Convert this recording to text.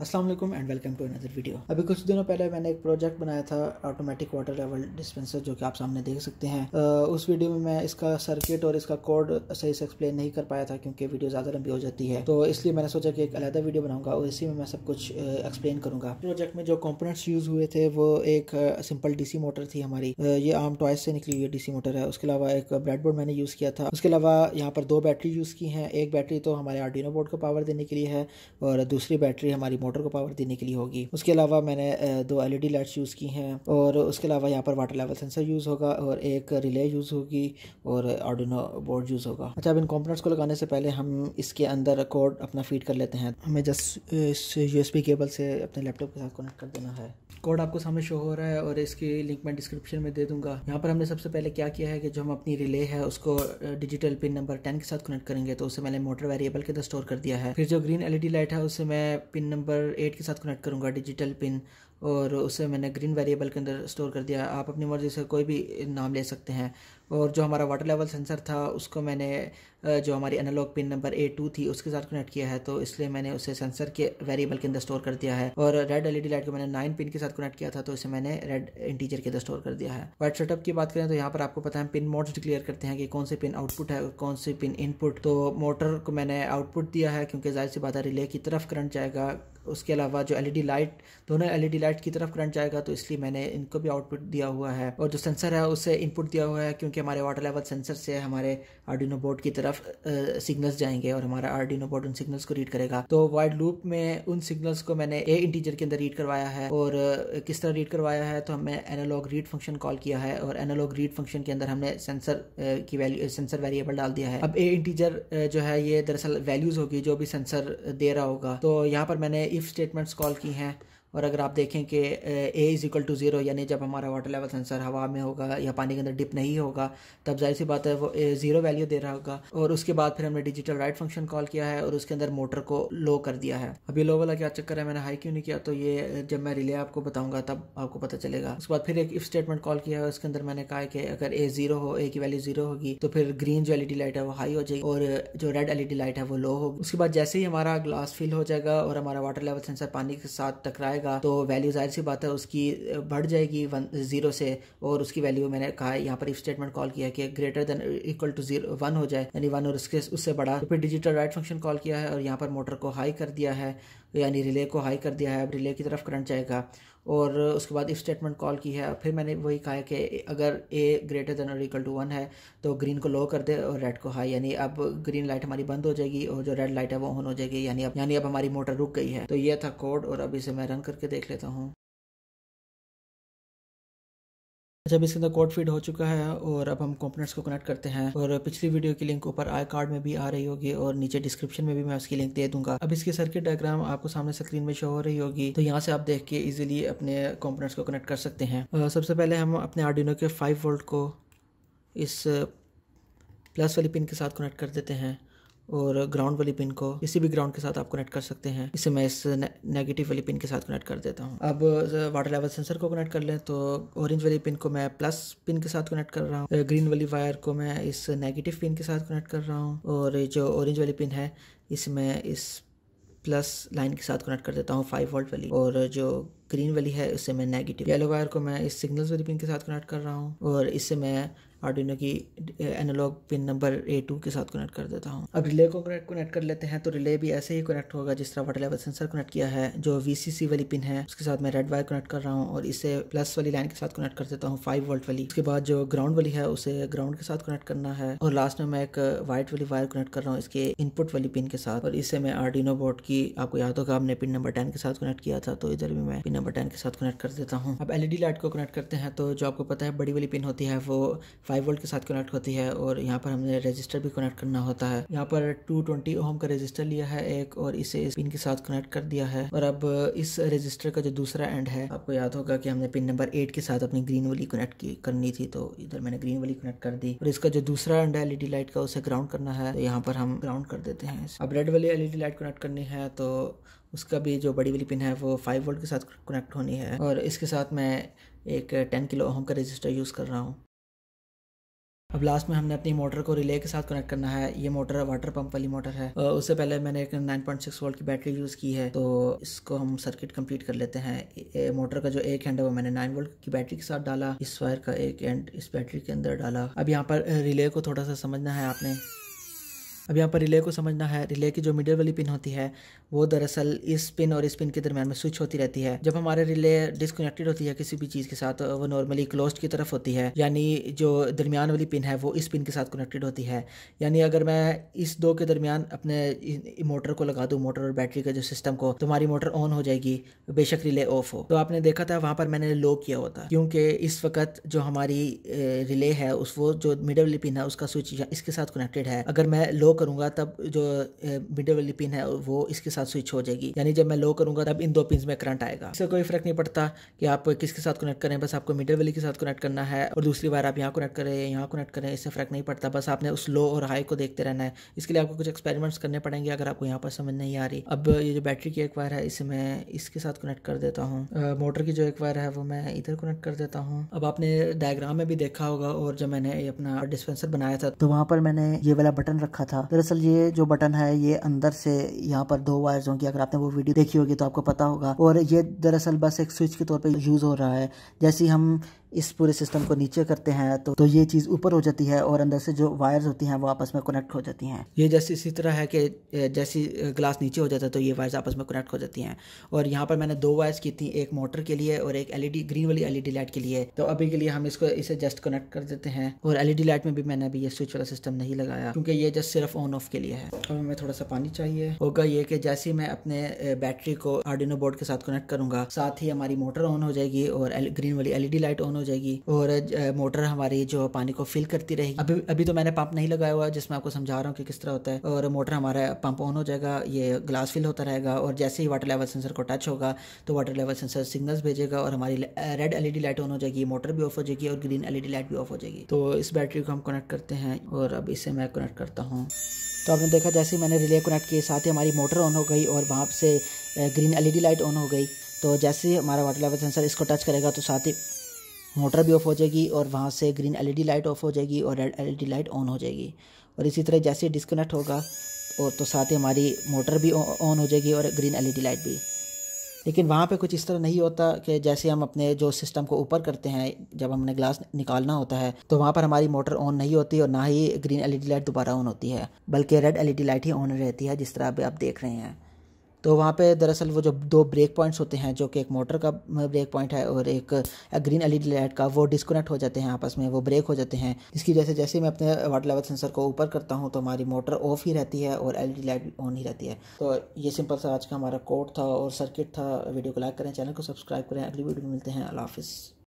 Aslam and welcome to another video अभी कुछ दिनों पहले मैंने एक प्रोजेक्ट बनाया था ऑटोमेटिक वाटर लेवल डिस्पेंसर जो कि आप सामने देख सकते हैं आ, उस वीडियो में मैं इसका सर्किट और इसका कोड सही से एक्सप्लेन नहीं कर पाया था क्योंकि वीडियो ज़्यादा लंबी हो जाती है तो इसलिए मैंने सोचा कि एक अलहदा वीडियो बनाऊंगा और इसी में मैं सब कुछ एक्सप्लेन करूंगा प्रोजेक्ट में जो कॉम्पोनेट्स यूज़ हुए थे वो एक सिंपल डी मोटर थी हमारी ये आम टॉयस से निकली हुई डी मोटर है उसके अलावा एक ब्रेडबोर्ड मैंने यूज़ किया था उसके अलावा यहाँ पर दो बैटरी यूज़ की हैं एक बैटरी तो हमारे आर्डिनो बोर्ड को पावर देने के लिए है और दूसरी बैटरी हमारी मोटर मोटर को पावर देने के लिए होगी उसके अलावा मैंने दो एल ई लाइट्स यूज़ की हैं और उसके अलावा यहाँ पर वाटर लेवल सेंसर यूज़ होगा और एक रिले यूज़ होगी और आर्डिनो बोर्ड यूज़ होगा अच्छा अब इन कॉम्पोनेंट्स को लगाने से पहले हम इसके अंदर कोड अपना फीड कर लेते हैं हमें जस्ट इस यू केबल से अपने लैपटॉप के साथ कनेक्ट कर देना है कोड आपको सामने शो हो रहा है और इसकी लिंक मैं डिस्क्रिप्शन में दे दूंगा यहाँ पर हमने सबसे पहले क्या किया है कि जो हम अपनी रिले है उसको डिजिटल पिन नंबर टेन के साथ कनेक्ट करेंगे तो उसे मैंने मोटर वेरिएबल के अंदर स्टोर कर दिया है फिर जो ग्रीन एलईडी लाइट है उसे मैं पिन नंबर नंबर एट के साथ कनेक्ट करूँगा डिजिटल पिन और उसे मैंने ग्रीन वेरिएबल के अंदर स्टोर कर दिया आप अपनी मर्ज़ी से कोई भी नाम ले सकते हैं और जो हमारा वाटर लेवल सेंसर था उसको मैंने जो हमारी analog pin number A two थी उसके साथ कनेक्ट किया है तो इसलिए मैंने उसे सेंसर के वेरिएबल के अंदर स्टोर कर दिया है और रेड एलईडी लाइट को मैंने नाइन पिन के साथ कनेक्ट किया था तो इसे मैंने रेड इंटीजर के अंदर स्टोर कर दिया है वाइट सेटअप की बात करें तो यहाँ पर आपको पता है पिन मोड्स डिक्लेयर करते हैं कि कौन सी पिन आउटपुट है कौन सी पिन इनपुट तो मोटर को मैंने आउटपुट दिया है क्योंकि जाहिर सी बात है रिले की तरफ करंट जाएगा उसके अलावा जो एलईडी लाइट दोनों एलईडी लाइट की तरफ करंट जाएगा तो इसलिए मैंने इनको भी आउटपुट दिया हुआ है और जो सेंसर है उसे इनपुट दिया हुआ है क्योंकि हमारे वाटर लेवल सेंसर से हमारे आर्डिनो बोर्ड की तरफ सिग्नल्स जाएंगे और हमारा आर्डिनो बोर्ड उन सिग्नल्स को रीड करेगा तो वाइड लूप में उन सिग्नल्स को मैंने ए इंटीजर के अंदर रीड करवाया है और किस तरह रीड करवाया है तो हमने एनालॉग रीड फंक्शन कॉल किया है और एनालॉग रीड फंक्शन के अंदर हमने सेंसर की वैल्यू सेंसर वेरिएबल डाल दिया है अब ए इंटीजर जो है ये दरअसल वैल्यूज होगी जो भी सेंसर दे रहा होगा तो यहाँ पर मैंने इफ स्टेटमेंट्स कॉल की हैं और अगर आप देखें कि A is equal to zero यानी जब हमारा वाटर लेवल सेंसर हवा में होगा या पानी के अंदर डिप नहीं होगा तब जाहिर सी बात है वो ज़ीरो वैल्यू दे रहा होगा और उसके बाद फिर हमने डिजिटल राइट फंक्शन कॉल किया है और उसके अंदर मोटर को लो कर दिया है अभी लो वाला क्या चक्कर है मैंने हाई क्यों नहीं किया तो ये जब मैं रिले आपको बताऊंगा तब आपको पता चलेगा उसके बाद फिर एक इफ स्टेटमेंट कॉल किया है उसके अंदर मैंने कहा कि अगर ए जीरो हो ए की वैल्यू जीरो होगी तो फिर ग्रीन जो एलईडी लाइट है वो हाई हो जाएगी और जो रेड एलईडी लाइट है वो लो होगी उसके बाद जैसे ही हमारा ग्लास फिल हो जाएगा और हमारा वाटर लेवल सेंसर पानी के साथ टकराएगा जाएगा तो वैल्यू जाहिर सी बात है उसकी बढ़ जाएगी वन जीरो से और उसकी वैल्यू मैंने कहा यहाँ पर इफ स्टेटमेंट कॉल किया कि greater than equal to zero one हो जाए यानी वन और उसके उससे बड़ा तो फिर डिजिटल राइट फंक्शन कॉल किया है और यहाँ पर मोटर को हाई कर दिया है यानी रिले को हाई कर दिया है अब रिले की तरफ करंट जाएगा और उसके बाद इफ स्टेटमेंट कॉल की है फिर मैंने वही कहा है कि अगर ए ग्रेटर देन और इक्वल टू वन है तो ग्रीन को लो कर दे और रेड को हाई यानी अब ग्रीन लाइट हमारी बंद हो जाएगी और जो रेड लाइट है वो ऑन हो जाएगी यानी अब यानी अब हमारी मोटर रुक गई है तो ये था कोड और अब इसे मैं रन करके देख लेता हूँ अच्छा इसके अंदर कोड फीड हो चुका है और अब हम कंपोनेंट्स को कनेक्ट करते हैं और पिछली वीडियो की लिंक ऊपर आई कार्ड में भी आ रही होगी और नीचे डिस्क्रिप्शन में भी मैं उसकी लिंक दे दूंगा अब इसकी सर्किट डायग्राम आपको सामने स्क्रीन में शो हो रही होगी तो यहाँ से आप देख के इजिली अपने कॉम्पोनेट्स को कनेक्ट कर सकते हैं सबसे पहले हम अपने आर्डिनो के फाइव वोल्ट को इस प्लस वाली पिन के साथ कनेक्ट कर देते हैं और ग्राउंड वाली पिन को किसी भी ग्राउंड के साथ आप कनेक्ट कर सकते हैं इसे मैं इस नेगेटिव वाली पिन के साथ कनेक्ट कर देता हूँ अब वाटर लेवल सेंसर को कनेक्ट कर लें तो ऑरेंज वाली पिन को मैं प्लस पिन के साथ कनेक्ट कर रहा हूँ ग्रीन uh, वाली वायर को मैं इस नेगेटिव पिन के साथ कनेक्ट कर रहा हूँ और जो ऑरेंज वाली पिन है इसमें इस प्लस लाइन के साथ कनेक्ट कर देता हूँ फाइव वोल्ट वाली और जो ग्रीन वाली है उससे मैं नेगेटिव येलो वायर को मैं इस सिग्नल्स वाली पिन के साथ कनेक्ट कर रहा हूँ और इससे मैं आर्डिनो की analog pin number A two के साथ कनेक्ट कर देता हूँ अब रिले को कनेक्ट कर लेते हैं तो रिले भी ऐसे ही कनेक्ट होगा जिस तरह वाटर लेवल सेंसर कनेक्ट किया है जो वी वाली पिन है उसके साथ मैं रेड वायर कनेक्ट कर रहा हूँ और इसे प्लस वाली लाइन के साथ कनेक्ट कर देता हूँ फाइव वोल्ट वाली उसके बाद जो ग्राउंड वाली है उसे ग्राउंड के साथ कनेक्ट करना है और लास्ट में मैं एक व्हाइट eh, वाली वायर कनेक्ट कर रहा हूँ इसके इनपुट वाली पिन के साथ और इसे मैं आर्डिनो बोर्ड की आपको याद होगा आपने पिन नंबर टेन के साथ कनेक्ट किया था तो इधर भी मैं पिन नंबर टेन के साथ कनेक्ट कर देता हूँ अब एलईडी लाइट e को कनेक्ट करते हैं तो जो आपको पता है बड़ी वाली पिन होती है वो फाइव वोल्ट के साथ कनेक्ट होती है और यहाँ पर हमने रजिस्टर भी कनेक्ट करना होता है यहाँ पर टू ट्वेंटी ओम का रजिस्टर लिया है एक और इसे इस पिन के साथ कनेक्ट कर दिया है और अब इस रजिस्टर का जो दूसरा एंड है आपको याद होगा कि हमने पिन नंबर एट के साथ अपनी ग्रीन वाली कनेक्ट करनी थी तो इधर मैंने ग्रीन वाली कनेक्ट कर दी और इसका जो दूसरा एंड है एलईडी लाइट का उसे ग्राउंड करना है तो यहाँ पर हम ग्राउंड कर देते हैं अब रेड वाली एलईडी लाइट कनेक्ट करनी है तो उसका भी जो बड़ी वाली पिन है वो फाइव वोल्ट के साथ कनेक्ट होनी है और इसके साथ मैं एक टेन किलो ओम का रजिस्टर यूज़ कर रहा हूँ अब लास्ट में हमने अपनी मोटर को रिले के साथ कनेक्ट करना है ये मोटर वाटर पंप वाली मोटर है उससे पहले मैंने एक 9.6 वोल्ट की बैटरी यूज़ की है तो इसको हम सर्किट कंप्लीट कर लेते हैं मोटर का जो एक हैंड है वो मैंने 9 वोल्ट की बैटरी के साथ डाला इस वायर का एक एंड इस बैटरी के अंदर डाला अब यहाँ पर रिले को थोड़ा सा समझना है आपने अब यहाँ पर रिले को समझना है रिले की जो मिडिल वाली पिन होती है वो दरअसल इस पिन और इस पिन के दरमियान में स्विच होती रहती है जब हमारे रिले डिसकनेक्टेड होती है किसी भी चीज़ के साथ वो नॉर्मली क्लोज की तरफ होती है यानी जो दरमियान वाली पिन है वो इस पिन के साथ कनेक्टेड होती है यानी अगर मैं इस दो के दरमियान अपने मोटर को लगा दूँ मोटर और बैटरी का जो सिस्टम को तो हमारी मोटर ऑन हो जाएगी बेशक रिले ऑफ हो तो आपने देखा था वहाँ पर मैंने लो किया होता क्योंकि इस वक्त जो हमारी रिले है उस वो जो मिडल वाली पिन है उसका स्विच इसके साथ कनेक्टेड है अगर मैं लो करूंगा तब जो मिडल वाली पिन है वो इसके साथ स्विच हो जाएगी यानी जब मैं लो करूंगा तब इन दो पिन में करंट आएगा इससे कोई फर्क नहीं पड़ता कि आप किसके साथ कनेक्ट करें बस आपको मिडिल वाली के साथ कनेक्ट करना है और दूसरी बार आप यहाँ कनेक्ट करें यहाँ कनेक्ट करें इससे फर्क नहीं पड़ता बस आपने उस लो और हाई को देखते रहना है इसके लिए आपको कुछ एक्सपेरिमेंट्स करने पड़ेंगे अगर आपको यहाँ पर समझ नहीं आ रही अब ये जो बैटरी की एक वायर है इसे मैं इसके साथ कनेक्ट कर देता हूँ मोटर की जो एक वायर है वो मैं इधर कनेक्ट कर देता हूँ अब आपने डायग्राम में भी देखा होगा और जब मैंने अपना डिस्पेंसर बनाया था तो वहाँ पर मैंने ये वाला बटन रखा था दरअसल ये जो बटन है ये अंदर से यहाँ पर दो वायर्स होंगे अगर आपने वो वीडियो देखी होगी तो आपको पता होगा और ये दरअसल बस एक स्विच के तौर पर यूज़ हो रहा है जैसे हम इस पूरे सिस्टम को नीचे करते हैं तो तो ये चीज़ ऊपर हो जाती है और अंदर से जो वायर्स होती हैं वो आपस में कनेक्ट हो जाती हैं ये जैसे इसी तरह है कि जैसी ग्लास नीचे हो जाता है तो ये वायर्स आपस में कनेक्ट हो जाती हैं और यहाँ पर मैंने दो वायर्स की थी एक मोटर के लिए और एक एलईडी ग्रीन वाली एलईडी लाइट के लिए तो अभी के लिए हम इसको इसे जस्ट कनेक्ट कर देते हैं और एलईडी लाइट में भी मैंने अभी ये स्विच वाला सिस्टम नहीं लगाया क्योंकि ये जस्ट सिर्फ ऑन ऑफ के लिए है अब हमें थोड़ा सा पानी चाहिए होगा ये कि जैसे मैं अपने बैटरी को आर्डिनो बोर्ड के साथ कनेक्ट करूंगा साथ ही हमारी मोटर ऑन हो जाएगी और ग्रीन वाली एलईडी लाइट ऑन हो जाएगी और मोटर हमारी जो पानी को फिल करती रहेगी अभी अभी तो मैंने पंप नहीं लगाया हुआ जिसमें आपको समझा रहा हूँ कि किस तरह होता है और मोटर हमारा पंप ऑन हो जाएगा ये ग्लास फिल होता रहेगा और जैसे ही वाटर लेवल सेंसर को टच होगा तो वाटर लेवल सेंसर सिग्नल्स भेजेगा और हमारी रेड एलईडी लाइट ऑन हो जाएगी मोटर भी ऑफ हो जाएगी और ग्रीन एलईडी लाइट भी ऑफ हो जाएगी तो इस बैटरी को हम कनेक्ट करते हैं और अब इसे मैं कनेक्ट करता हूँ तो आपने देखा जैसे ही मैंने रिले कनेक्ट किए साथ ही हमारी मोटर ऑन हो गई और वहाँ से ग्रीन एलईडी लाइट ऑन हो गई तो जैसे ही हमारा वाटर लेवल सेंसर इसको टच करेगा तो साथ ही मोटर भी ऑफ हो जाएगी और वहाँ से ग्रीन एलईडी लाइट ऑफ हो जाएगी और रेड एलईडी लाइट ऑन हो जाएगी और इसी तरह जैसे डिस्कनेक्ट होगा और तो, तो साथ ही हमारी मोटर भी ऑन हो जाएगी और ग्रीन एलईडी लाइट भी लेकिन वहाँ पे कुछ इस तरह नहीं होता कि जैसे हम अपने जो सिस्टम को ऊपर करते हैं जब हमने ग्लास निकालना होता है तो वहाँ पर हमारी मोटर ऑन नहीं होती और ना ही ग्रीन एलईडी लाइट दोबारा ऑन होती है बल्कि रेड एलईडी लाइट ही ऑन रहती है जिस तरह अभी आप देख रहे हैं तो वहाँ पे दरअसल वो जो दो ब्रेक पॉइंट्स होते हैं जो कि एक मोटर का ब्रेक पॉइंट है और एक ग्रीन एल लाइट का वो डिस्कनेक्ट हो जाते हैं आपस में वो ब्रेक हो जाते हैं इसकी वजह से जैसे मैं अपने वाटर लेवल सेंसर को ऊपर करता हूँ तो हमारी मोटर ऑफ ही रहती है और एल लाइट ऑन ही रहती है तो ये सिंपल सा आज का हमारा कोड था और सर्किट था वीडियो को लाइक करें चैनल को सब्सक्राइब करें अगली वीडियो में मिलते हैं अल्लाह हाफिज़